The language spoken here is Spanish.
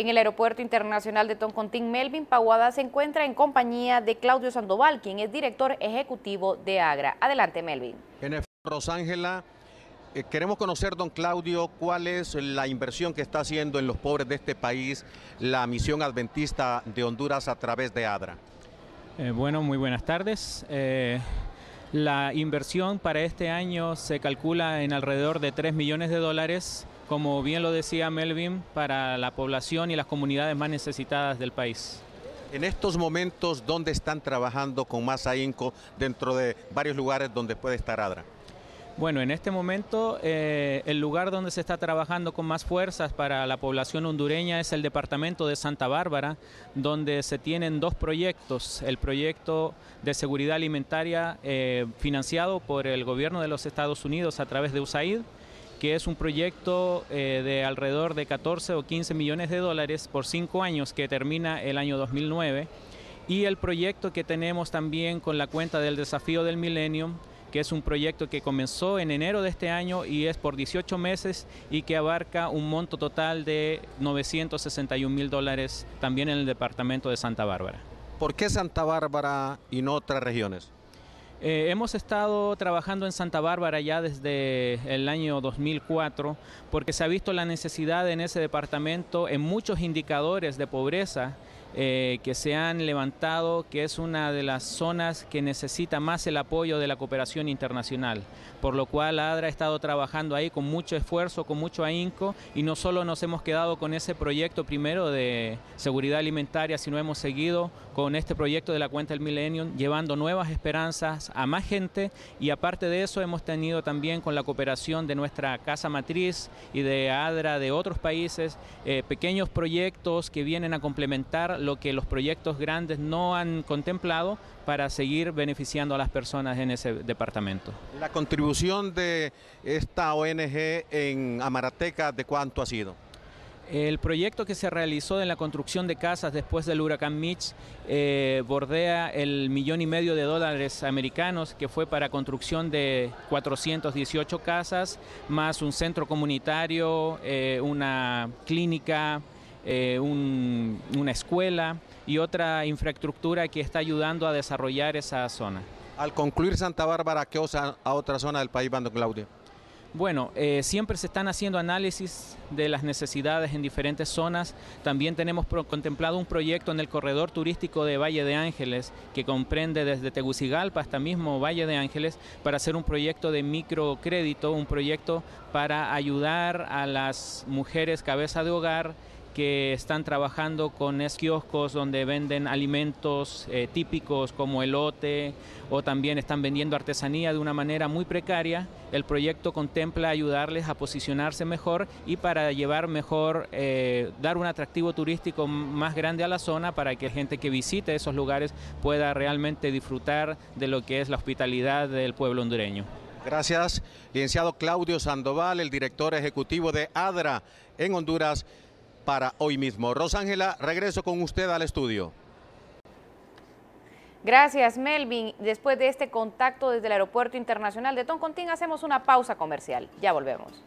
En el Aeropuerto Internacional de Toncontín, Melvin Paguada se encuentra en compañía de Claudio Sandoval, quien es director ejecutivo de Agra. Adelante, Melvin. En Rosángela, eh, queremos conocer, don Claudio, cuál es la inversión que está haciendo en los pobres de este país la misión adventista de Honduras a través de Agra. Eh, bueno, muy buenas tardes. Eh, la inversión para este año se calcula en alrededor de 3 millones de dólares como bien lo decía Melvin, para la población y las comunidades más necesitadas del país. En estos momentos, ¿dónde están trabajando con más ahínco dentro de varios lugares donde puede estar ADRA? Bueno, en este momento eh, el lugar donde se está trabajando con más fuerzas para la población hondureña es el departamento de Santa Bárbara, donde se tienen dos proyectos. El proyecto de seguridad alimentaria eh, financiado por el gobierno de los Estados Unidos a través de USAID, que es un proyecto eh, de alrededor de 14 o 15 millones de dólares por cinco años que termina el año 2009. Y el proyecto que tenemos también con la cuenta del desafío del milenio, que es un proyecto que comenzó en enero de este año y es por 18 meses y que abarca un monto total de 961 mil dólares también en el departamento de Santa Bárbara. ¿Por qué Santa Bárbara y no otras regiones? Eh, hemos estado trabajando en Santa Bárbara ya desde el año 2004 porque se ha visto la necesidad en ese departamento en muchos indicadores de pobreza eh, que se han levantado, que es una de las zonas que necesita más el apoyo de la cooperación internacional, por lo cual ADRA ha estado trabajando ahí con mucho esfuerzo, con mucho ahínco, y no solo nos hemos quedado con ese proyecto primero de seguridad alimentaria, sino hemos seguido con este proyecto de la cuenta del Millennium, llevando nuevas esperanzas a más gente, y aparte de eso hemos tenido también con la cooperación de nuestra casa matriz y de ADRA de otros países, eh, pequeños proyectos que vienen a complementar lo que los proyectos grandes no han contemplado para seguir beneficiando a las personas en ese departamento. ¿La contribución de esta ONG en Amarateca de cuánto ha sido? El proyecto que se realizó en la construcción de casas después del huracán Mitch eh, bordea el millón y medio de dólares americanos que fue para construcción de 418 casas, más un centro comunitario, eh, una clínica, eh, una escuela y otra infraestructura que está ayudando a desarrollar esa zona. Al concluir Santa Bárbara, ¿qué osa a otra zona del país, Bando Claudio? Bueno, eh, siempre se están haciendo análisis de las necesidades en diferentes zonas. También tenemos contemplado un proyecto en el corredor turístico de Valle de Ángeles, que comprende desde Tegucigalpa hasta mismo Valle de Ángeles, para hacer un proyecto de microcrédito, un proyecto para ayudar a las mujeres cabeza de hogar que están trabajando con esquioscos donde venden alimentos eh, típicos como elote o también están vendiendo artesanía de una manera muy precaria. El proyecto contempla ayudarles a posicionarse mejor y para llevar mejor, eh, dar un atractivo turístico más grande a la zona para que la gente que visite esos lugares pueda realmente disfrutar de lo que es la hospitalidad del pueblo hondureño. Gracias, licenciado Claudio Sandoval, el director ejecutivo de ADRA en Honduras para hoy mismo. Rosángela, regreso con usted al estudio. Gracias, Melvin. Después de este contacto desde el Aeropuerto Internacional de Toncontín, hacemos una pausa comercial. Ya volvemos.